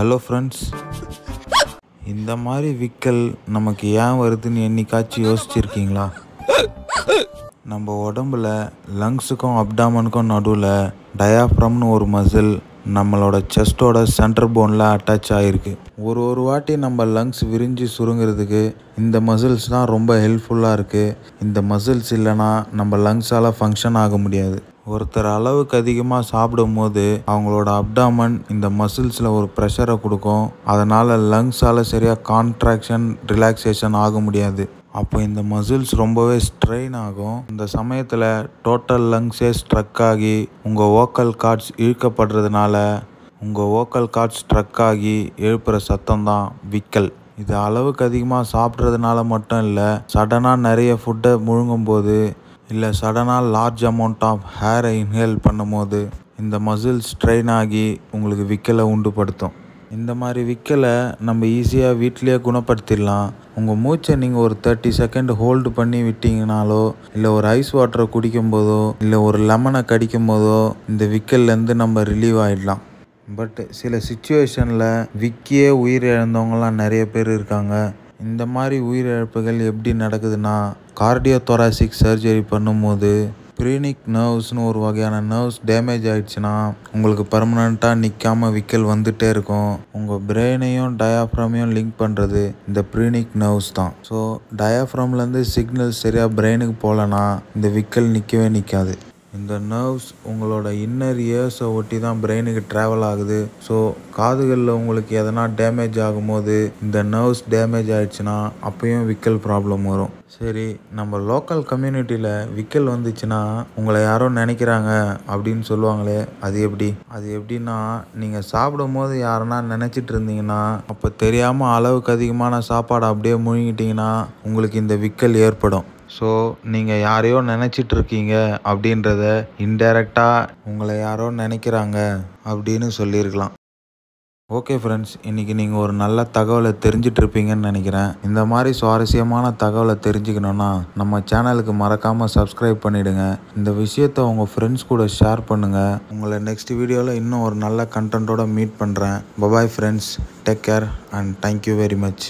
hello friends இந்த மாதிரி விக்கல் நமக்கு ஏன் வருதுன்னு என்னைக்காச்சும் யோசிச்சிருக்கீங்களா நம்ம உடம்புல லங்ஸுக்கும் அப்டாமனுக்கும் நடுவில் டயாஃப்ரம்னு ஒரு மசில் நம்மளோட செஸ்ட்டோட சென்டர் போனில் அட்டாச் ஆகிருக்கு ஒரு ஒரு வாட்டி நம்ம லங்ஸ் விரிஞ்சு சுருங்கிறதுக்கு இந்த மசில்ஸ் தான் ரொம்ப ஹெல்ப்ஃபுல்லாக இருக்குது இந்த மசில்ஸ் இல்லைனா நம்ம லங்ஸால் ஃபங்க்ஷன் ஆக முடியாது ஒருத்தர் அளவுக்கு அதிகமாக சாப்பிடும்போது அவங்களோட அப்டாமன் இந்த மசில்ஸில் ஒரு ப்ரெஷரை கொடுக்கும் அதனால் லங்ஸால் சரியாக கான்ட்ராக்ஷன் ரிலாக்ஸேஷன் ஆக முடியாது அப்போ இந்த மசில்ஸ் ரொம்பவே ஸ்ட்ரெயின் ஆகும் இந்த சமயத்தில் டோட்டல் லங்ஸே ஸ்ட்ரக் ஆகி உங்கள் ஓக்கல் கார்ட்ஸ் இழுக்கப்படுறதுனால உங்கள் ஓக்கல் கார்ட்ஸ் ஸ்ட்ரக் ஆகி எழுப்புகிற சத்தம் தான் விக்கல் இது அளவுக்கு அதிகமாக சாப்பிட்றதுனால மட்டும் இல்லை சடனாக நிறைய ஃபுட்டை முழுங்கும்போது இல்லை சடனாக லார்ஜ் அமௌண்ட் ஆஃப் ஹேரை இன்ஹேல் பண்ணும்போது இந்த மசில் ஸ்ட்ரெயின் ஆகி உங்களுக்கு விக்கலை உண்டுபடுத்தும் இந்த மாதிரி விக்கலை நம்ம ஈஸியாக வீட்லேயே குணப்படுத்திடலாம் உங்கள் மூச்சை நீங்கள் ஒரு தேர்ட்டி செகண்ட் ஹோல்டு பண்ணி விட்டிங்கனாலோ இல்லை ஒரு ஐஸ் வாட்டரை குடிக்கும் போதோ இல்லை ஒரு லெமனை கடிக்கும் போதோ இந்த விக்கல்லேருந்து நம்ம ரிலீவ் ஆகிடலாம் பட் சில சுச்சுவேஷனில் விக்கியே உயிர் இழந்தவங்களாம் நிறைய பேர் இருக்காங்க இந்த மாதிரி உயிரிழப்புகள் எப்படி நடக்குதுன்னா கார்டியோ தொராசிக் சர்ஜரி பண்ணும்போது பிரீனிக் நர்வ்ஸ்னு ஒரு வகையான நர்வ்ஸ் டேமேஜ் ஆகிடுச்சுன்னா உங்களுக்கு பர்மனண்ட்டாக நிற்காமல் விக்கல் வந்துகிட்டே இருக்கும் உங்கள் பிரெயினையும் டயாஃப்ராமையும் லிங்க் பண்ணுறது இந்த பிரீனிக் நர்வ்ஸ் தான் ஸோ டயாஃப்ராம்லேருந்து சிக்னல் சரியாக பிரெயினுக்கு போகலன்னா இந்த விக்கல் நிற்கவே நிற்காது இந்த நர்வ்ஸ் உங்களோட இன்னர் இயர்ஸை ஒட்டி தான் பிரெயினுக்கு ட்ராவல் ஆகுது ஸோ காதுகளில் உங்களுக்கு எதனா டேமேஜ் ஆகும்போது இந்த நர்வ்ஸ் டேமேஜ் ஆகிடுச்சுன்னா அப்பயும் விக்கல் ப்ராப்ளம் வரும் சரி நம்ம லோக்கல் கம்யூனிட்டியில் விக்கல் வந்துச்சுன்னா உங்களை யாரோ நினைக்கிறாங்க அப்படின்னு சொல்லுவாங்களே அது எப்படி அது எப்படின்னா நீங்கள் சாப்பிடும் போது யாருன்னா நினச்சிட்டு இருந்தீங்கன்னா அப்போ தெரியாமல் அளவுக்கு அதிகமான சாப்பாடு அப்படியே முழுங்கிட்டிங்கன்னா உங்களுக்கு இந்த விக்கல் ஏற்படும் ஸோ நீங்கள் யாரையோ நினச்சிட்டு இருக்கீங்க அப்படின்றத இன்டைரக்டாக உங்களை யாரோ நினைக்கிறாங்க அப்படின்னு சொல்லியிருக்கலாம் ஓகே ஃப்ரெண்ட்ஸ் இன்றைக்கி நீங்கள் ஒரு நல்ல தகவலை தெரிஞ்சிட்ருப்பீங்கன்னு நினைக்கிறேன் இந்த மாதிரி சுவாரஸ்யமான தகவலை தெரிஞ்சுக்கணுன்னா நம்ம சேனலுக்கு மறக்காமல் சப்ஸ்கிரைப் பண்ணிவிடுங்க இந்த விஷயத்தை உங்கள் ஃப்ரெண்ட்ஸ் கூட ஷேர் பண்ணுங்கள் உங்களை நெக்ஸ்ட் வீடியோவில் இன்னும் ஒரு நல்ல கண்டென்ட்டோடு மீட் பண்ணுறேன் bye bye friends take care and thank you very much